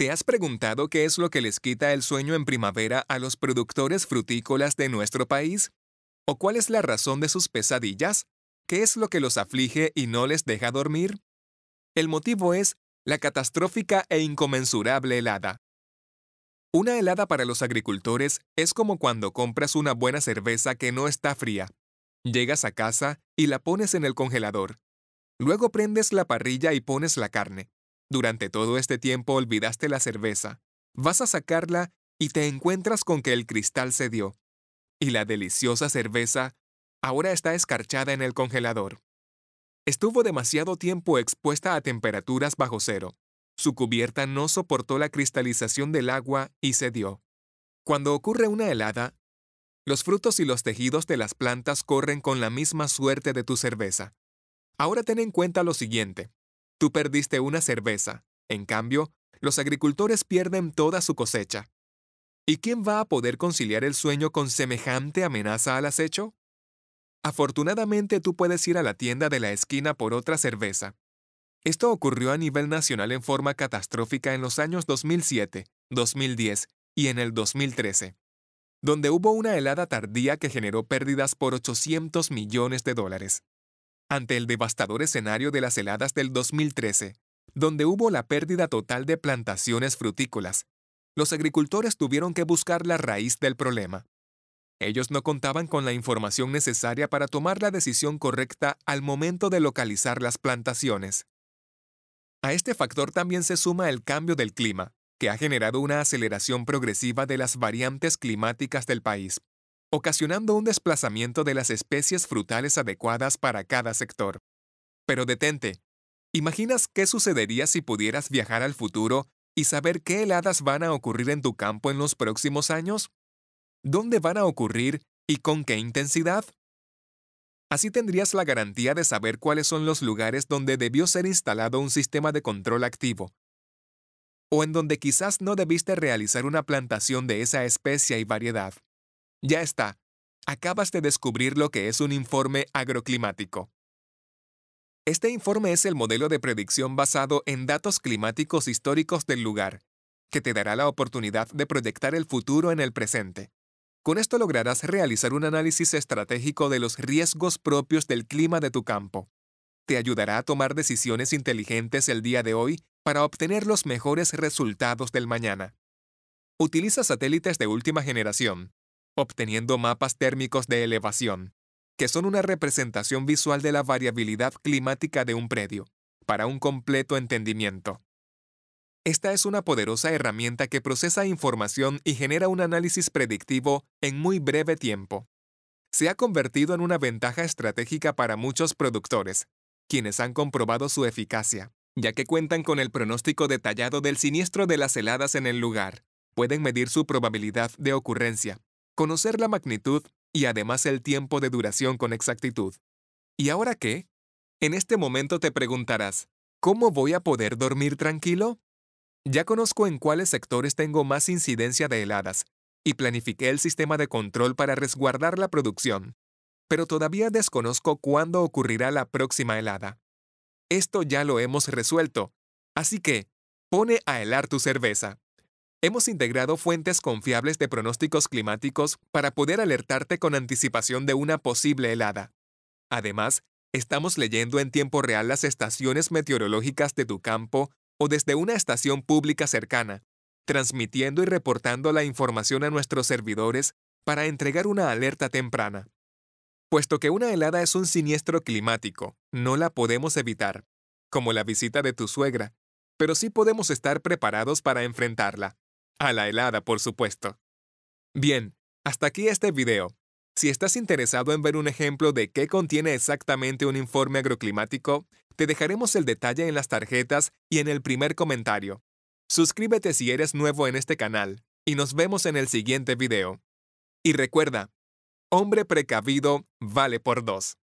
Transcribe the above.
¿Te has preguntado qué es lo que les quita el sueño en primavera a los productores frutícolas de nuestro país? ¿O cuál es la razón de sus pesadillas? ¿Qué es lo que los aflige y no les deja dormir? El motivo es la catastrófica e inconmensurable helada. Una helada para los agricultores es como cuando compras una buena cerveza que no está fría. Llegas a casa y la pones en el congelador. Luego prendes la parrilla y pones la carne. Durante todo este tiempo olvidaste la cerveza. Vas a sacarla y te encuentras con que el cristal cedió. Y la deliciosa cerveza ahora está escarchada en el congelador. Estuvo demasiado tiempo expuesta a temperaturas bajo cero. Su cubierta no soportó la cristalización del agua y cedió. Cuando ocurre una helada, los frutos y los tejidos de las plantas corren con la misma suerte de tu cerveza. Ahora ten en cuenta lo siguiente. Tú perdiste una cerveza. En cambio, los agricultores pierden toda su cosecha. ¿Y quién va a poder conciliar el sueño con semejante amenaza al acecho? Afortunadamente tú puedes ir a la tienda de la esquina por otra cerveza. Esto ocurrió a nivel nacional en forma catastrófica en los años 2007, 2010 y en el 2013, donde hubo una helada tardía que generó pérdidas por 800 millones de dólares ante el devastador escenario de las heladas del 2013, donde hubo la pérdida total de plantaciones frutícolas. Los agricultores tuvieron que buscar la raíz del problema. Ellos no contaban con la información necesaria para tomar la decisión correcta al momento de localizar las plantaciones. A este factor también se suma el cambio del clima, que ha generado una aceleración progresiva de las variantes climáticas del país ocasionando un desplazamiento de las especies frutales adecuadas para cada sector. Pero detente, ¿imaginas qué sucedería si pudieras viajar al futuro y saber qué heladas van a ocurrir en tu campo en los próximos años? ¿Dónde van a ocurrir y con qué intensidad? Así tendrías la garantía de saber cuáles son los lugares donde debió ser instalado un sistema de control activo, o en donde quizás no debiste realizar una plantación de esa especie y variedad. Ya está. Acabas de descubrir lo que es un informe agroclimático. Este informe es el modelo de predicción basado en datos climáticos históricos del lugar, que te dará la oportunidad de proyectar el futuro en el presente. Con esto lograrás realizar un análisis estratégico de los riesgos propios del clima de tu campo. Te ayudará a tomar decisiones inteligentes el día de hoy para obtener los mejores resultados del mañana. Utiliza satélites de última generación, obteniendo mapas térmicos de elevación, que son una representación visual de la variabilidad climática de un predio, para un completo entendimiento. Esta es una poderosa herramienta que procesa información y genera un análisis predictivo en muy breve tiempo. Se ha convertido en una ventaja estratégica para muchos productores, quienes han comprobado su eficacia, ya que cuentan con el pronóstico detallado del siniestro de las heladas en el lugar. Pueden medir su probabilidad de ocurrencia, conocer la magnitud y además el tiempo de duración con exactitud. ¿Y ahora qué? En este momento te preguntarás, ¿cómo voy a poder dormir tranquilo? Ya conozco en cuáles sectores tengo más incidencia de heladas y planifiqué el sistema de control para resguardar la producción, pero todavía desconozco cuándo ocurrirá la próxima helada. Esto ya lo hemos resuelto, así que pone a helar tu cerveza. Hemos integrado fuentes confiables de pronósticos climáticos para poder alertarte con anticipación de una posible helada. Además, estamos leyendo en tiempo real las estaciones meteorológicas de tu campo o desde una estación pública cercana, transmitiendo y reportando la información a nuestros servidores para entregar una alerta temprana. Puesto que una helada es un siniestro climático, no la podemos evitar, como la visita de tu suegra, pero sí podemos estar preparados para enfrentarla. A la helada, por supuesto. Bien, hasta aquí este video. Si estás interesado en ver un ejemplo de qué contiene exactamente un informe agroclimático, te dejaremos el detalle en las tarjetas y en el primer comentario. Suscríbete si eres nuevo en este canal, y nos vemos en el siguiente video. Y recuerda, hombre precavido vale por dos.